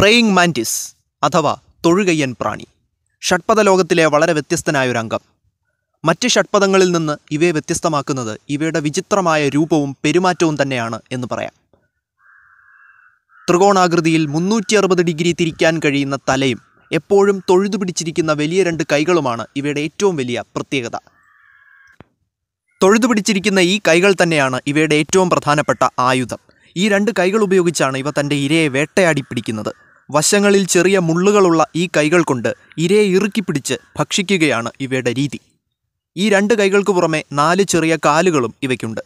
praying മാൻറ്റിസ് അഥവാ തൊഴുകയ്യൻ പ്രാണി ഷഡ്പദ ലോകത്തിലെ വളരെ വ്യത്യസ്തനായ ഒരു അംഗം മറ്റ് ഷഡ്പദങ്ങളിൽ നിന്ന് ഇവയെ വ്യത്യസ്തമാക്കുന്നത് ഇവയുടെ വിചിത്രമായ രൂപവും പെരുമാറ്റവും തന്നെയാണ് എന്ന് പറയാം ത്രികോണാകൃതിയിൽ മുന്നൂറ്റി അറുപത് ഡിഗ്രി തിരിക്കാൻ കഴിയുന്ന തലയും എപ്പോഴും തൊഴുതു പിടിച്ചിരിക്കുന്ന വലിയ രണ്ട് കൈകളുമാണ് ഇവയുടെ ഏറ്റവും വലിയ പ്രത്യേകത തൊഴുതു പിടിച്ചിരിക്കുന്ന ഈ കൈകൾ തന്നെയാണ് ഇവയുടെ ഏറ്റവും പ്രധാനപ്പെട്ട ആയുധം ഈ രണ്ട് കൈകൾ ഉപയോഗിച്ചാണ് ഇവ തൻ്റെ ഇരയെ വേട്ടയാടി പിടിക്കുന്നത് വശങ്ങളിൽ ചെറിയ മുള്ളുകളുള്ള ഈ കൈകൾ കൊണ്ട് ഇരയെ ഇറുക്കി പിടിച്ച് ഭക്ഷിക്കുകയാണ് ഇവയുടെ രീതി ഈ രണ്ട് കൈകൾക്ക് പുറമെ നാല് ചെറിയ കാലുകളും ഇവയ്ക്കുണ്ട്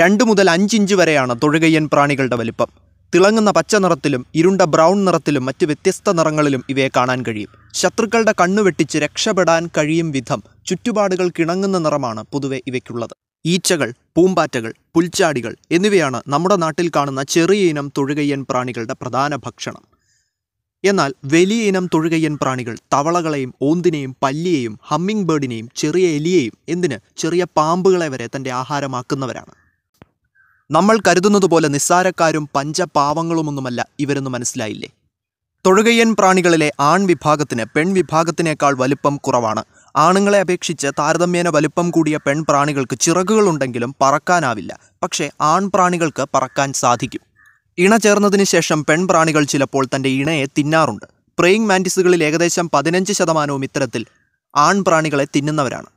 രണ്ട് മുതൽ അഞ്ചിഞ്ച് വരെയാണ് തൊഴുകയ്യൻ പ്രാണികളുടെ വലിപ്പം തിളങ്ങുന്ന പച്ച നിറത്തിലും ഇരുണ്ട ബ്രൗൺ നിറത്തിലും മറ്റ് വ്യത്യസ്ത നിറങ്ങളിലും ഇവയെ കാണാൻ കഴിയും ശത്രുക്കളുടെ കണ്ണുവെട്ടിച്ച് രക്ഷപ്പെടാൻ കഴിയും വിധം ചുറ്റുപാടുകൾ കിണങ്ങുന്ന നിറമാണ് പൊതുവെ ഇവയ്ക്കുള്ളത് ഈച്ചകൾ പൂമ്പാറ്റകൾ പുൽച്ചാടികൾ എന്നിവയാണ് നമ്മുടെ നാട്ടിൽ കാണുന്ന ചെറിയ ഇനം തൊഴുകയ്യൻ പ്രാണികളുടെ പ്രധാന ഭക്ഷണം എന്നാൽ വലിയ ഇനം തൊഴുകയ്യൻ പ്രാണികൾ തവളകളെയും ഓന്തിനെയും പല്ലിയെയും ഹമ്മിങ് ബേർഡിനെയും ചെറിയ എലിയെയും എന്തിന് ചെറിയ പാമ്പുകളെ വരെ തൻ്റെ ആഹാരമാക്കുന്നവരാണ് നമ്മൾ കരുതുന്നത് പോലെ നിസ്സാരക്കാരും പഞ്ചപാവങ്ങളുമൊന്നുമല്ല ഇവരെന്ന് മനസ്സിലായില്ലേ തൊഴുകയ്യൻ പ്രാണികളിലെ ആൺ വിഭാഗത്തിന് പെൺവിഭാഗത്തിനേക്കാൾ വലുപ്പം കുറവാണ് ആണുങ്ങളെ അപേക്ഷിച്ച് താരതമ്യേന വലുപ്പം കൂടിയ പെൺപ്രാണികൾക്ക് ചിറകുകളുണ്ടെങ്കിലും പറക്കാനാവില്ല പക്ഷേ ആൺപ്രാണികൾക്ക് പറക്കാൻ സാധിക്കും ഇണ ചേർന്നതിന് ശേഷം പെൺപ്രാണികൾ ചിലപ്പോൾ തൻ്റെ ഇണയെ തിന്നാറുണ്ട് പ്രേയിങ് മാൻറ്റിസുകളിൽ ഏകദേശം പതിനഞ്ച് ശതമാനവും ഇത്തരത്തിൽ ആൺപ്രാണികളെ തിന്നുന്നവരാണ്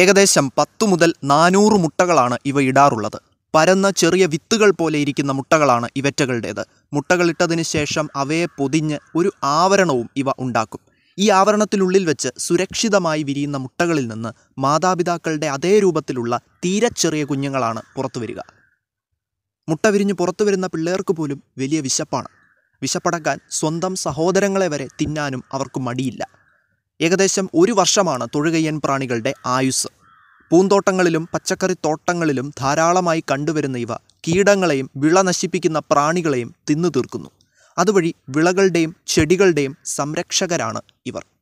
ഏകദേശം പത്തു മുതൽ നാനൂറ് മുട്ടകളാണ് ഇവ ഇടാറുള്ളത് പരന്ന ചെറിയ വിത്തുകൾ പോലെ ഇരിക്കുന്ന മുട്ടകളാണ് ഇവറ്റകളുടേത് മുട്ടകളിട്ടതിന് ശേഷം അവയെ പൊതിഞ്ഞ് ഒരു ആവരണവും ഇവ ഉണ്ടാക്കും ഈ ആവരണത്തിനുള്ളിൽ വെച്ച് സുരക്ഷിതമായി വിരിയുന്ന മുട്ടകളിൽ നിന്ന് മാതാപിതാക്കളുടെ അതേ രൂപത്തിലുള്ള തീരെ ചെറിയ കുഞ്ഞുങ്ങളാണ് പുറത്തു വരിക മുട്ട വിരിഞ്ഞ് പുറത്തു വരുന്ന പിള്ളേർക്ക് പോലും വലിയ വിശപ്പാണ് വിശപ്പടക്കാൻ സ്വന്തം സഹോദരങ്ങളെ വരെ തിന്നാനും അവർക്ക് മടിയില്ല ഏകദേശം ഒരു വർഷമാണ് തൊഴുകയ്യൻ പ്രാണികളുടെ ആയുസ് പൂന്തോട്ടങ്ങളിലും പച്ചക്കറി തോട്ടങ്ങളിലും ധാരാളമായി കണ്ടുവരുന്ന ഇവ കീടങ്ങളെയും വിള നശിപ്പിക്കുന്ന പ്രാണികളെയും തിന്നു തീർക്കുന്നു അതുവഴി വിളകളുടെയും ചെടികളുടെയും സംരക്ഷകരാണ് ഇവർ